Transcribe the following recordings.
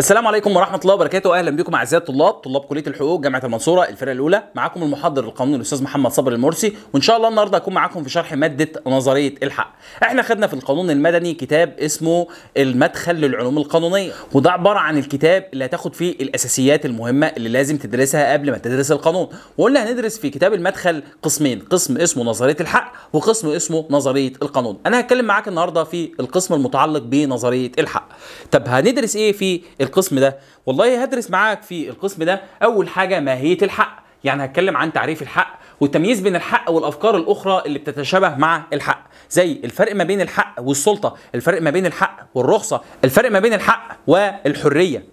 السلام عليكم ورحمه الله وبركاته اهلا بكم اعزائي الطلاب طلاب كليه الحقوق جامعه المنصوره الفرقه الاولى معاكم المحضر القانوني الاستاذ محمد صبر المرسي وان شاء الله النهارده هكون معاكم في شرح ماده نظريه الحق احنا خدنا في القانون المدني كتاب اسمه المدخل للعلوم القانونيه وده عباره عن الكتاب اللي هتاخد فيه الاساسيات المهمه اللي لازم تدرسها قبل ما تدرس القانون وقلنا هندرس في كتاب المدخل قسمين قسم اسمه نظريه الحق وقسم اسمه نظريه القانون انا هتكلم معاك النهارده في القسم المتعلق بنظريه الحق طب هندرس ايه في القسم ده والله هدرس معاك في القسم ده اول حاجه ماهيه الحق يعني هتكلم عن تعريف الحق والتمييز بين الحق والافكار الاخرى اللي بتتشابه مع الحق زي الفرق ما بين الحق والسلطه الفرق ما بين الحق والرخصه الفرق ما بين الحق والحريه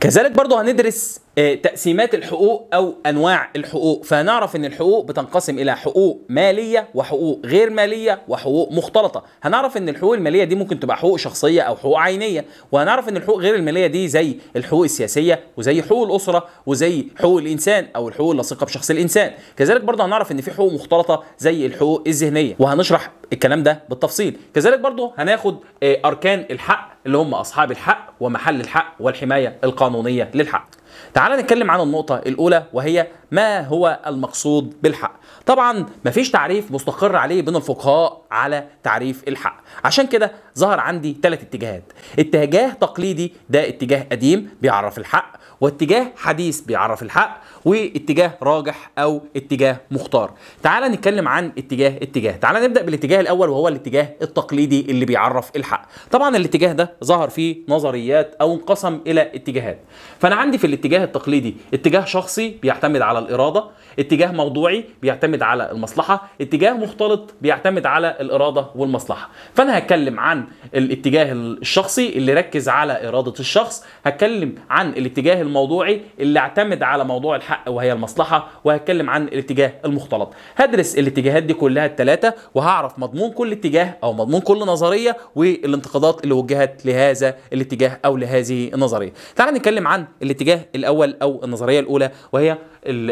كذلك برضه هندرس آه، تقسيمات الحقوق او انواع الحقوق فهنعرف ان الحقوق بتنقسم الى حقوق ماليه وحقوق غير ماليه وحقوق مختلطه هنعرف ان الحقوق الماليه دي ممكن تبقى حقوق شخصيه او حقوق عينيه وهنعرف ان الحقوق غير الماليه دي زي الحقوق السياسيه وزي حقوق الاسره وزي حقوق الانسان او الحقوق اللاصقه بشخص الانسان كذلك برضه هنعرف ان في حقوق مختلطه زي الحقوق الذهنيه وهنشرح الكلام ده بالتفصيل كذلك برضه هناخد آه، اركان الحق اللي هم اصحاب الحق ومحل الحق والحمايه القانونيه للحق تعال نتكلم عن النقطة الأولى وهي ما هو المقصود بالحق طبعا مفيش تعريف مستقر عليه بين الفقهاء على تعريف الحق عشان كده ظهر عندي ثلاث اتجاهات اتجاه تقليدي ده اتجاه قديم بيعرف الحق واتجاه حديث بيعرف الحق واتجاه راجح او اتجاه مختار تعال نتكلم عن اتجاه اتجاه تعال نبدا بالاتجاه الاول وهو الاتجاه التقليدي اللي بيعرف الحق طبعا الاتجاه ده ظهر فيه نظريات او انقسم الى اتجاهات فانا عندي في الاتجاه التقليدي اتجاه شخصي بيعتمد على الاراده اتجاه موضوعي بيعتمد على المصلحه اتجاه مختلط بيعتمد على الاراده والمصلحه فانا هتكلم عن الاتجاه الشخصي اللي ركز على اراده الشخص هتكلم عن الاتجاه الموضوعي اللي اعتمد على موضوع الحق وهي المصلحه وهتكلم عن الاتجاه المختلط هدرس الاتجاهات دي كلها الثلاثه وهعرف مضمون كل اتجاه او مضمون كل نظريه والانتقادات اللي وجهت لهذا الاتجاه او لهذه النظريه تعال نتكلم عن الاتجاه الاول او النظريه الاولى وهي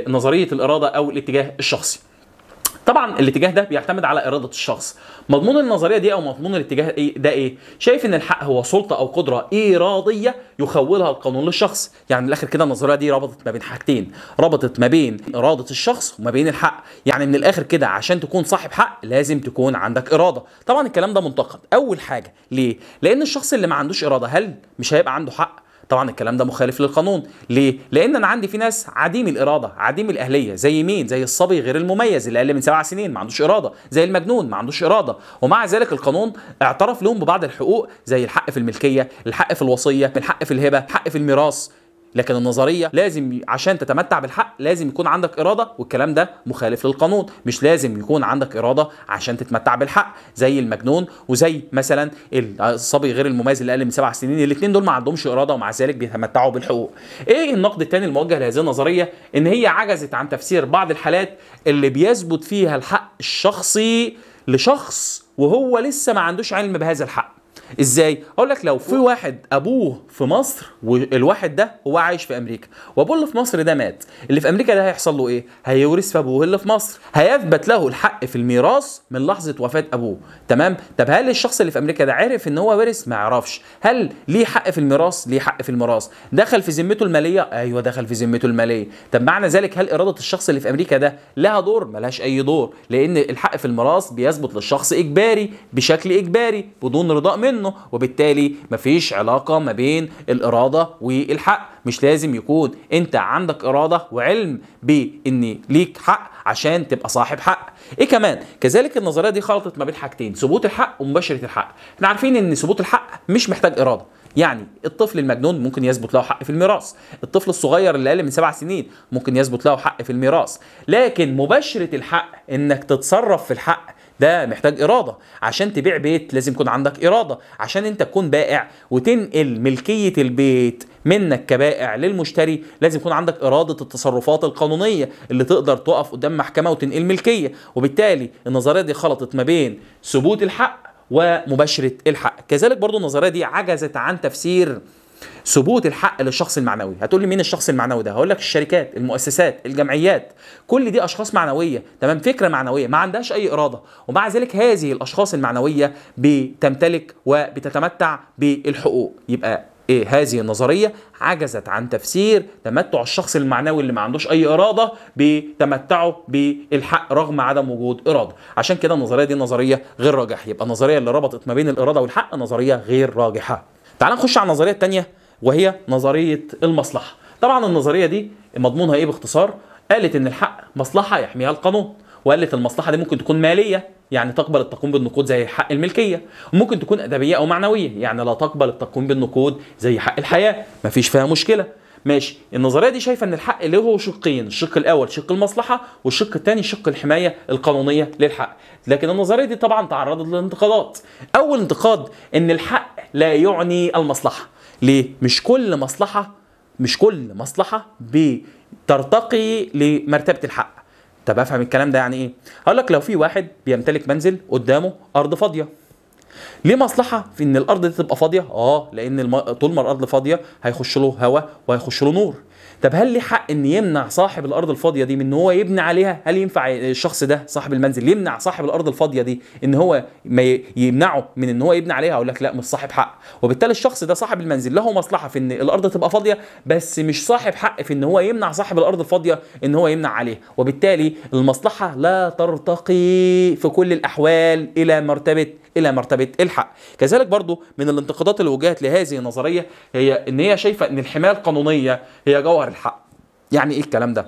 نظريه الاراده او الاتجاه الشخصي طبعا الاتجاه ده بيعتمد على اراده الشخص مضمون النظريه دي او مضمون الاتجاه إيه ده ايه شايف ان الحق هو سلطه او قدره اراديه يخولها القانون للشخص يعني الاخر كده النظريه دي ربطت ما بين حاجتين ربطت ما بين اراده الشخص وما بين الحق يعني من الاخر كده عشان تكون صاحب حق لازم تكون عندك اراده طبعا الكلام ده منتقد اول حاجه ليه لان الشخص اللي ما عندوش اراده هل مش هيبقى عنده حق طبعا الكلام ده مخالف للقانون ليه لان انا عندي في ناس عديم الاراده عديم الاهليه زي مين زي الصبي غير المميز اللي اقل من سبع سنين ما عندوش اراده زي المجنون ما عندوش اراده ومع ذلك القانون اعترف لهم ببعض الحقوق زي الحق في الملكيه الحق في الوصيه الحق في الهبه الحق في الميراث لكن النظريه لازم عشان تتمتع بالحق لازم يكون عندك اراده والكلام ده مخالف للقانون مش لازم يكون عندك اراده عشان تتمتع بالحق زي المجنون وزي مثلا الصبي غير المميز اللي اقل من سبع سنين الاثنين دول ما عندهمش اراده ومع ذلك بيتمتعوا بالحقوق ايه النقد الثاني الموجه لهذه النظريه ان هي عجزت عن تفسير بعض الحالات اللي بيثبت فيها الحق الشخصي لشخص وهو لسه ما عندوش علم بهذا الحق ازاي اقول لك لو في واحد ابوه في مصر والواحد ده هو عايش في امريكا وابوه اللي في مصر ده مات اللي في امريكا ده هيحصل له ايه هيورث في ابوه اللي في مصر هيثبت له الحق في الميراث من لحظه وفاه ابوه تمام طب هل الشخص اللي في امريكا ده عرف ان هو ورث ما يعرفش هل ليه حق في الميراث ليه حق في الميراث دخل في ذمته الماليه ايوه دخل في ذمته الماليه طب معنى ذلك هل اراده الشخص اللي في امريكا ده لها دور ملهاش اي دور لان الحق في الميراث بيثبت للشخص اجباري بشكل اجباري بدون رضاء منه منه وبالتالي مفيش علاقة ما بين الإرادة والحق مش لازم يكون انت عندك إرادة وعلم بإن ليك حق عشان تبقى صاحب حق ايه كمان كذلك النظريه دي خلطت ما بين حاجتين ثبوت الحق ومباشره الحق احنا عارفين ان ثبوت الحق مش محتاج اراده يعني الطفل المجنون ممكن يثبت له حق في الميراث الطفل الصغير اللي اقل من سبع سنين ممكن يثبت له حق في الميراث لكن مباشره الحق انك تتصرف في الحق ده محتاج اراده عشان تبيع بيت لازم يكون عندك اراده عشان انت تكون بائع وتنقل ملكيه البيت منك كبائع للمشتري لازم يكون عندك اراده التصرفات القانونيه اللي تقدر تقف قدام محكمه وتنقل ملكيه وبالتالي النظريه دي خلطت ما بين ثبوت الحق ومباشره الحق كذلك برضو النظريه دي عجزت عن تفسير ثبوت الحق للشخص المعنوي هتقول لي مين الشخص المعنوي ده هقول لك الشركات المؤسسات الجمعيات كل دي اشخاص معنويه تمام فكره معنويه ما عندهاش اي اراده ومع ذلك هذه الاشخاص المعنويه بتمتلك وبتتمتع بالحقوق يبقى إيه هذه النظرية عجزت عن تفسير تمتع الشخص المعنوي اللي ما عندوش أي إرادة بتمتعه بالحق رغم عدم وجود إرادة عشان كده النظرية دي نظرية غير راجحة يبقى النظرية اللي ربطت ما بين الإرادة والحق نظرية غير راجحة تعال نخش على النظريه الثانيه وهي نظريه المصلحه طبعا النظريه دي مضمونها ايه باختصار قالت ان الحق مصلحه يحميها القانون وقالت المصلحه دي ممكن تكون ماليه يعني تقبل التقويم بالنقود زي حق الملكيه وممكن تكون ادبيه او معنويه يعني لا تقبل التقويم بالنقود زي حق الحياه مفيش فيها مشكله ماشي النظريه دي شايفه ان الحق له شقين الشق الاول شق المصلحه والشق الثاني شق الحمايه القانونيه للحق لكن النظريه دي طبعا تعرضت لانتقادات اول انتقاد ان الحق لا يعني المصلحه ليه مش كل مصلحه مش كل مصلحه بترتقي لمرتبه الحق طب افهم الكلام ده يعني ايه هقول لك لو في واحد بيمتلك منزل قدامه ارض فاضيه ليه مصلحه في ان الارض دي تبقى فاضيه اه لان الم... طول ما الارض فاضيه هيخش له هواء وهيخش له نور طب هل ليه حق ان يمنع صاحب الارض الفاضيه دي من ان هو يبني عليها هل ينفع الشخص ده صاحب المنزل يمنع صاحب الارض الفاضيه دي ان هو ما يمنعه من ان هو يبني عليها اقول لك لا مش صاحب حق وبالتالي الشخص ده صاحب المنزل له مصلحه في ان الارض تبقى فاضيه بس مش صاحب حق في ان هو يمنع صاحب الارض الفاضيه ان هو يمنع عليها وبالتالي المصلحه لا ترتقي في كل الاحوال الى مرتبه الى مرتبه الحق كذلك برضو من الانتقادات اللي وجهت لهذه النظريه هي ان هي شايفه ان الحمايه القانونيه هي جوهر الحق يعني ايه الكلام ده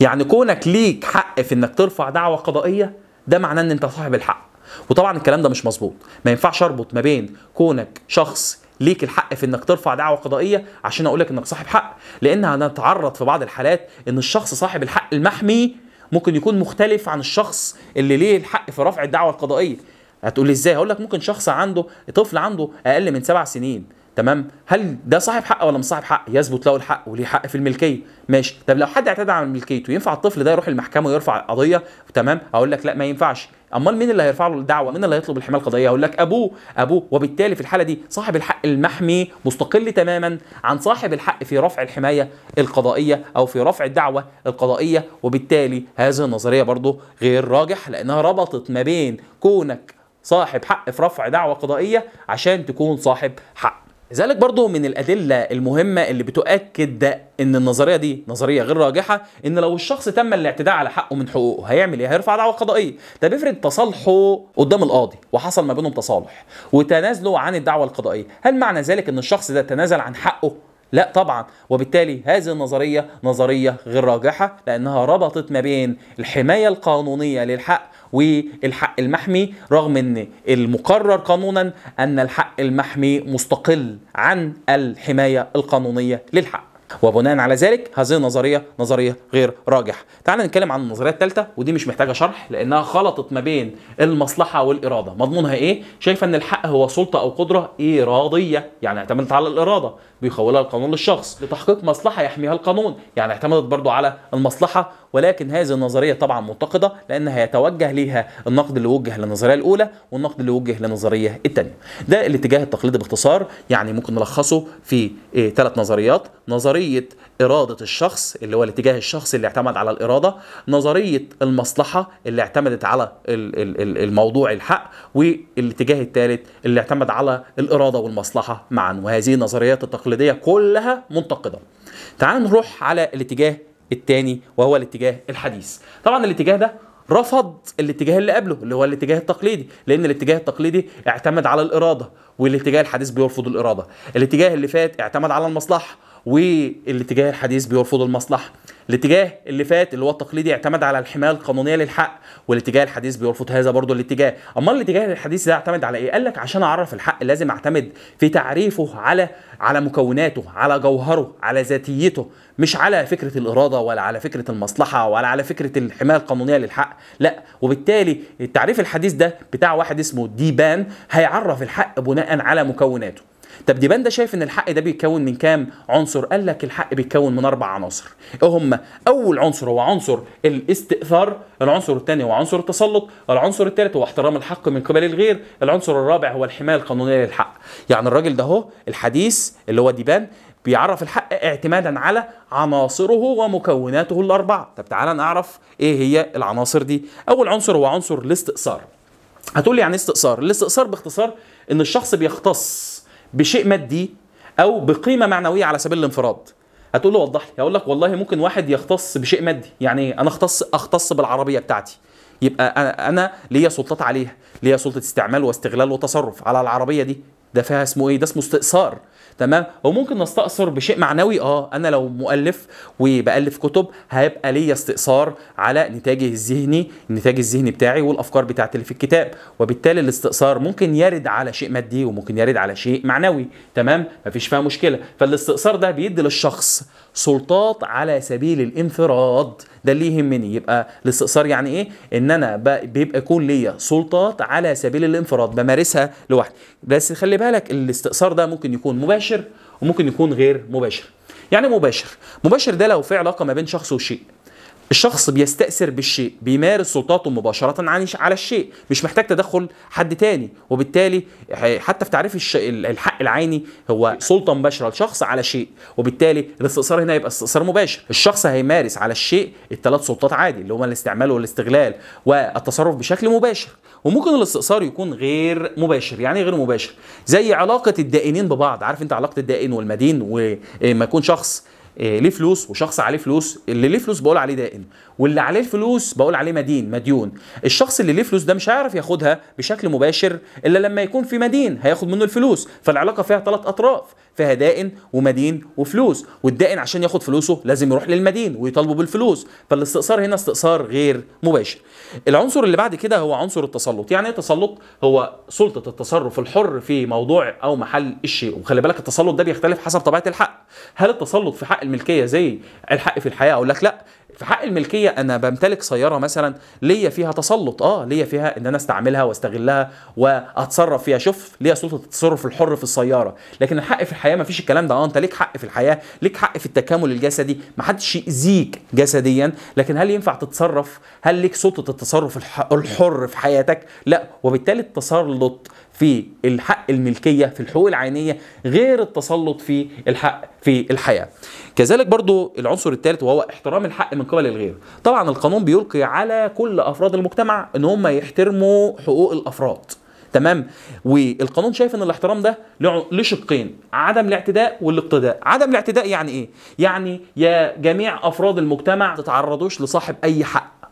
يعني كونك ليك حق في انك ترفع دعوه قضائيه ده معناه ان انت صاحب الحق وطبعا الكلام ده مش مظبوط ما ينفعش اربط ما بين كونك شخص ليك الحق في انك ترفع دعوه قضائيه عشان اقول لك انك صاحب حق لان هنتعرض في بعض الحالات ان الشخص صاحب الحق المحمي ممكن يكون مختلف عن الشخص اللي ليه الحق في رفع الدعوه القضائيه هتقول لي ازاي هقول لك ممكن شخص عنده طفل عنده اقل من سبع سنين تمام هل ده صاحب حق ولا مش صاحب حق يثبت له الحق وليه حق في الملكيه ماشي طب لو حد اعتدى على ملكيته ينفع الطفل ده يروح المحكمه ويرفع قضيه تمام اقول لك لا ما ينفعش امال مين اللي هيرفع له الدعوه مين اللي هيطلب الحمايه القضائيه هقول لك ابوه ابوه وبالتالي في الحاله دي صاحب الحق المحمي مستقل تماما عن صاحب الحق في رفع الحمايه القضائيه او في رفع الدعوه القضائيه وبالتالي هذه النظريه برضه غير راجح لانها ربطت ما بين كونك صاحب حق في رفع دعوة قضائية عشان تكون صاحب حق لذلك برضو من الأدلة المهمة اللي بتؤكد إن النظرية دي نظرية غير راجحة إن لو الشخص تم الاعتداء على حقه من حقوقه هيعمل إيه؟ هيرفع دعوة قضائية ده افرض تصالحه قدام القاضي وحصل ما بينهم تصالح وتنازله عن الدعوة القضائية هل معنى ذلك إن الشخص ده تنازل عن حقه؟ لا طبعا وبالتالي هذه النظرية نظرية غير راجحة لأنها ربطت ما بين الحماية القانونية للحق والحق المحمي رغم ان المقرر قانونا ان الحق المحمي مستقل عن الحمايه القانونيه للحق وبناء على ذلك هذه النظريه نظريه غير راجحه تعال نتكلم عن النظريه الثالثه ودي مش محتاجه شرح لانها خلطت ما بين المصلحه والاراده مضمونها ايه شايفه ان الحق هو سلطه او قدره اراديه يعني اعتمدت على الاراده بيخولها القانون للشخص لتحقيق مصلحه يحميها القانون يعني اعتمدت برضو على المصلحه ولكن هذه النظريه طبعا متقده لانها يتوجه ليها النقد اللي وجه للنظريه الاولى والنقد اللي وجه للنظريه الثانيه ده الاتجاه التقليدي باختصار يعني ممكن نلخصه في إيه، ثلاث إيه نظريات نظريه اراده الشخص اللي هو الاتجاه الشخصي اللي اعتمد على الاراده نظريه المصلحه اللي اعتمدت على الموضوع الحق والاتجاه الثالث اللي اعتمد على الاراده والمصلحه معا وهذه النظريات التقليديه كلها منتقده تعال نروح على الاتجاه الثاني وهو الاتجاه الحديث طبعا الاتجاه ده رفض الاتجاه اللي قبله اللي هو الاتجاه التقليدي لان الاتجاه التقليدي اعتمد على الاراده والاتجاه الحديث بيرفض الاراده الاتجاه اللي فات اعتمد على المصلحه والاتجاه الحديث بيرفض المصلحه الاتجاه اللي فات اللي هو التقليدي اعتمد على الحمايه القانونيه للحق والاتجاه الحديث بيرفض هذا برضه الاتجاه اما الاتجاه الحديث ده اعتمد على ايه قال لك عشان اعرف الحق لازم اعتمد في تعريفه على على مكوناته على جوهره على ذاتيته مش على فكره الاراده ولا على فكره المصلحه ولا على فكره الحمايه القانونيه للحق لا وبالتالي التعريف الحديث ده بتاع واحد اسمه ديبان هيعرف الحق بناء على مكوناته طب ديبان ده شايف ان الحق ده بيتكون من كام عنصر قال لك الحق بيتكون من اربع عناصر ايه هم اول عنصر هو عنصر الاستئثار العنصر الثاني هو عنصر التسلط العنصر الثالث هو احترام الحق من قبل الغير العنصر الرابع هو الحمايه القانونيه للحق يعني الراجل ده اهو الحديث اللي هو ديبان بيعرف الحق اعتمادا على عناصره ومكوناته الاربعه طب تعالى نعرف ايه هي العناصر دي اول عنصر هو عنصر الاستئثار هتقول لي يعني إيه استئثار الاستئثار باختصار ان الشخص بيختص بشيء مادي او بقيمه معنويه على سبيل الانفراد هتقول له وضح لي هقول لك والله ممكن واحد يختص بشيء مادي يعني ايه انا اختص اختص بالعربيه بتاعتي يبقى انا ليا سلطات عليها ليا سلطه استعمال واستغلال وتصرف على العربيه دي ده فيها اسمه ايه ده اسمه استئثار تمام وممكن نستأثر بشيء معنوي اه انا لو مؤلف وبالف كتب هيبقى ليا استئثار على نتاجي الذهني النتاج الذهني بتاعي والافكار بتاعتي اللي في الكتاب وبالتالي الاستئثار ممكن يرد على شيء مادي وممكن يرد على شيء معنوي تمام مفيش فيها مشكله فالاستئثار ده بيدي للشخص سلطات على سبيل الانفراد ده اللي يهمني يبقى الاستئثار يعني ايه ان انا بيبقى يكون ليا سلطات على سبيل الانفراد بمارسها لوحدي بس خلي بالك الاستئثار ده ممكن يكون مباشر وممكن يكون غير مباشر يعني مباشر مباشر ده لو في علاقه ما بين شخص وشيء الشخص بيستأثر بالشيء بيمارس سلطاته مباشرة على الشيء مش محتاج تدخل حد تاني وبالتالي حتى في تعريف الحق العيني هو سلطة مباشرة لشخص على شيء وبالتالي الاستئثار هنا يبقى استئثار مباشر الشخص هيمارس على الشيء الثلاث سلطات عادي اللي هما الاستعمال والاستغلال والتصرف بشكل مباشر وممكن الاستئثار يكون غير مباشر يعني غير مباشر زي علاقة الدائنين ببعض عارف انت علاقة الدائن والمدين وما يكون شخص آه، ليه فلوس وشخص عليه فلوس اللي ليه فلوس بقول عليه دائن واللي عليه الفلوس بقول عليه مدين مديون الشخص اللي ليه فلوس ده مش هيعرف ياخدها بشكل مباشر الا لما يكون في مدين هياخد منه الفلوس فالعلاقه فيها ثلاث اطراف فيها دائن ومدين وفلوس والدائن عشان ياخد فلوسه لازم يروح للمدين ويطالبه بالفلوس فالاستئثار هنا استئثار غير مباشر العنصر اللي بعد كده هو عنصر التسلط يعني ايه تسلط هو سلطه التصرف الحر في موضوع او محل الشيء وخلي بالك التسلط ده بيختلف حسب طبيعه الحق هل التسلط في حق الملكيه زي الحق في الحياه اقول لك لا في حق الملكيه انا بمتلك سياره مثلا ليا فيها تسلط اه ليا فيها ان انا استعملها واستغلها واتصرف فيها شوف ليا سلطه التصرف الحر في السياره لكن الحق في الحياه مفيش الكلام ده اه انت ليك حق في الحياه ليك حق في التكامل الجسدي محدش يأذيك جسديا لكن هل ينفع تتصرف هل ليك سلطه التصرف الحر في حياتك لا وبالتالي التسلط في الحق الملكية في الحقوق العينية غير التسلط في الحق في الحياة كذلك برضو العنصر الثالث وهو احترام الحق من قبل الغير طبعا القانون بيلقي على كل أفراد المجتمع ان هم يحترموا حقوق الأفراد تمام والقانون شايف ان الاحترام ده له شقين عدم الاعتداء والاقتداء عدم الاعتداء يعني ايه يعني يا جميع افراد المجتمع تتعرضوش لصاحب اي حق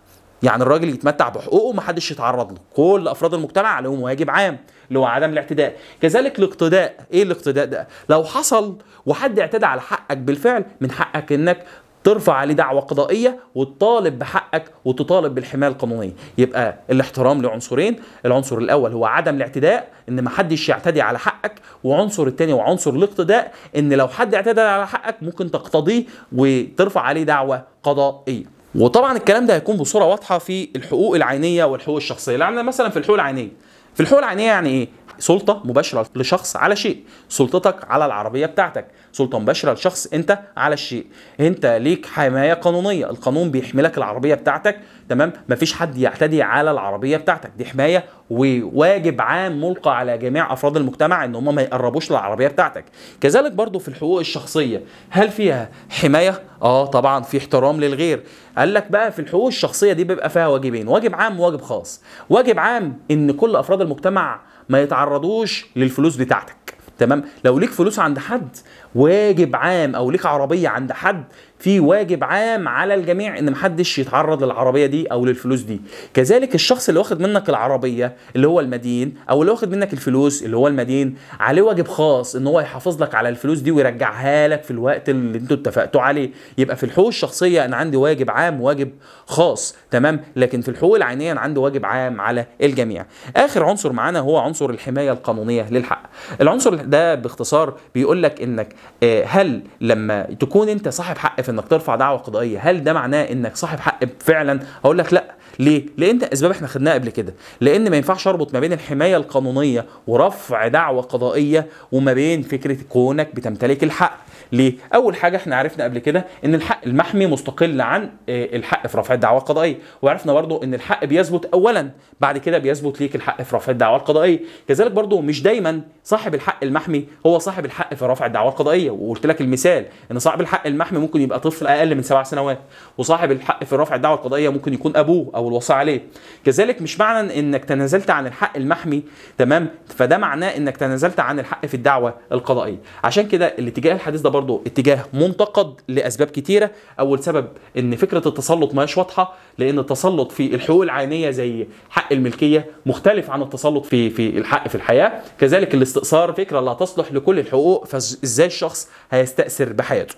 يعني الراجل يتمتع بحقوقه ومحدش يتعرض له كل افراد المجتمع عليهم واجب عام اللي هو عدم الاعتداء كذلك الاقتداء ايه الاقتداء ده لو حصل وحد اعتدى على حقك بالفعل من حقك انك ترفع عليه دعوة قضائية وتطالب بحقك وتطالب بالحماية القانونية يبقى الاحترام لعنصرين العنصر الأول هو عدم الاعتداء إن ما حدش يعتدي على حقك وعنصر الثاني وعنصر الاقتداء إن لو حد اعتدى على حقك ممكن تقتضيه وترفع عليه دعوة قضائية وطبعا الكلام ده هيكون بصوره واضحه في الحقوق العينيه والحقوق الشخصيه لان مثلا في الحقوق العينيه في الحقوق العينيه يعني ايه سلطه مباشره لشخص على شيء سلطتك على العربيه بتاعتك سلطه مباشره لشخص انت على الشيء انت ليك حمايه قانونيه القانون بيحملك العربيه بتاعتك تمام مفيش حد يعتدي على العربيه بتاعتك دي حمايه وواجب عام ملقى على جميع افراد المجتمع ان هم ما يقربوش للعربيه بتاعتك كذلك برضو في الحقوق الشخصيه هل فيها حمايه اه طبعا في احترام للغير قال لك بقى في الحقوق الشخصيه دي بيبقى فيها واجبين واجب عام وواجب خاص واجب عام ان كل افراد المجتمع ما يتعرضوش للفلوس بتاعتك تمام لو ليك فلوس عند حد واجب عام او ليك عربيه عند حد في واجب عام على الجميع ان محدش يتعرض للعربيه دي او للفلوس دي كذلك الشخص اللي واخد منك العربيه اللي هو المدين او اللي واخد منك الفلوس اللي هو المدين عليه واجب خاص ان هو يحافظ لك على الفلوس دي ويرجعها لك في الوقت اللي انتوا اتفقتوا عليه يبقى في الحقوق الشخصيه انا عندي واجب عام وواجب خاص تمام لكن في الحقوق العينيه انا عندي واجب عام على الجميع اخر عنصر معانا هو عنصر الحمايه القانونيه للحق العنصر ده باختصار بيقول لك انك آه، هل لما تكون انت صاحب حق في انك ترفع دعوه قضائيه هل ده معناه انك صاحب حق فعلا هقول لك لا ليه لان اسباب احنا خدناها قبل كده لان ما ينفعش اربط ما بين الحمايه القانونيه ورفع دعوه قضائيه وما بين فكره كونك بتمتلك الحق ليه؟ اول حاجه احنا عرفنا قبل كده ان الحق المحمي مستقل عن آه، الحق في رفع الدعوى القضائيه وعرفنا برضو ان الحق بيثبت اولا بعد كده بيثبت ليك الحق في رفع الدعوى القضائيه كذلك برضو مش دايما صاحب الحق المحمي هو صاحب الحق في رفع الدعوى القضائيه وقلت لك المثال ان صاحب الحق المحمي ممكن يبقى طفل اقل من سبع سنوات وصاحب الحق في رفع الدعوى القضائيه ممكن يكون ابوه او الوصي عليه كذلك مش معنى انك تنازلت عن الحق المحمي تمام فده معناه انك تنازلت عن الحق في الدعوه القضائيه عشان كده الاتجاه الحديث ده برضو برضو اتجاه منتقد لاسباب كتيره اول سبب ان فكره التسلط مش واضحه لان التسلط في الحقوق العينيه زي حق الملكيه مختلف عن التسلط في في الحق في الحياه كذلك الاستئثار فكره لا تصلح لكل الحقوق فازاي الشخص هيستاثر بحياته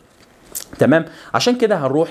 تمام عشان كده هنروح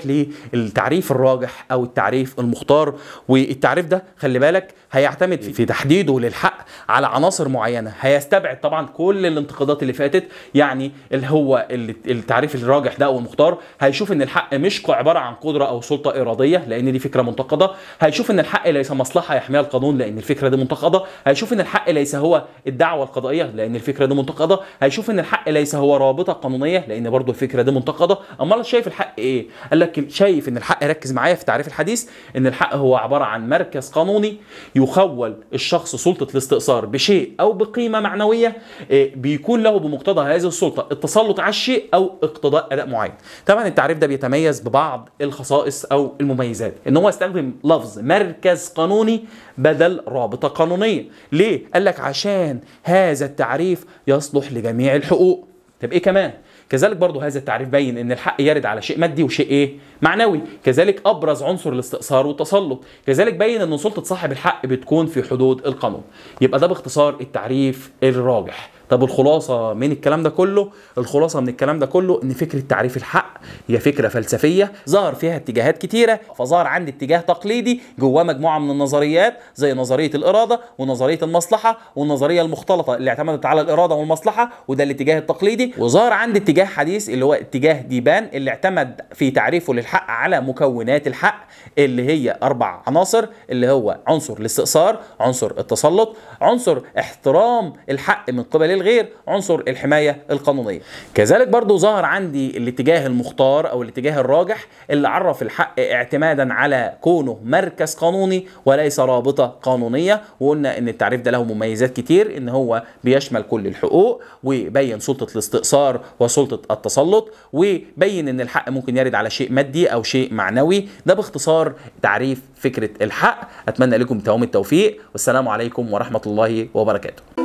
للتعريف الراجح او التعريف المختار والتعريف ده خلي بالك هيعتمد في تحديده للحق على عناصر معينه هيستبعد طبعا كل الانتقادات اللي فاتت يعني اللي هو التعريف الراجح ده او المختار هيشوف ان الحق مش عباره عن قدره او سلطه اراديه لان دي فكره منتقده هيشوف ان الحق ليس مصلحه يحميها القانون لان الفكره دي منتقده هيشوف ان الحق ليس هو الدعوه القضائيه لان الفكره دي منتقده هيشوف ان الحق ليس هو رابطه قانونيه لان برضه الفكره دي منتقده أما امال شايف الحق ايه قال لك شايف ان الحق ركز معايا في تعريف الحديث ان الحق هو عباره عن مركز قانوني يخول الشخص سلطه الاستئثار بشيء او بقيمه معنويه آه، بيكون له بمقتضى هذه السلطه التسلط على الشيء او اقتضاء اداء معين طبعا التعريف ده بيتميز ببعض الخصائص او المميزات ان هو استخدم لفظ مركز قانوني بدل رابطه قانونيه ليه قال لك عشان هذا التعريف يصلح لجميع الحقوق طب ايه كمان كذلك برضو هذا التعريف بين ان الحق يرد على شيء مادي وشيء ايه معنوي كذلك ابرز عنصر الاستئثار والتسلط كذلك بين ان سلطه صاحب الحق بتكون في حدود القانون يبقى ده باختصار التعريف الراجح طب الخلاصه من الكلام ده كله الخلاصه من الكلام ده كله ان فكره تعريف الحق هي فكره فلسفيه ظهر فيها اتجاهات كتيره فظهر عندي اتجاه تقليدي جواه مجموعه من النظريات زي نظريه الاراده ونظريه المصلحه والنظريه المختلطه اللي اعتمدت على الاراده والمصلحه وده الاتجاه التقليدي وظهر عندي اتجاه حديث اللي هو اتجاه ديبان اللي اعتمد في تعريفه للحق على مكونات الحق اللي هي اربع عناصر اللي هو عنصر الاستئثار عنصر التسلط عنصر احترام الحق من قبل للغير عنصر الحمايه القانونيه كذلك برضو ظهر عندي الاتجاه المختار او الاتجاه الراجح اللي عرف الحق اعتمادا على كونه مركز قانوني وليس رابطه قانونيه وقلنا ان التعريف ده له مميزات كتير ان هو بيشمل كل الحقوق وبين سلطه الاستئثار وسلطه التسلط وبين ان الحق ممكن يرد على شيء مادي او شيء معنوي ده باختصار تعريف فكره الحق اتمنى لكم دوام التوفيق والسلام عليكم ورحمه الله وبركاته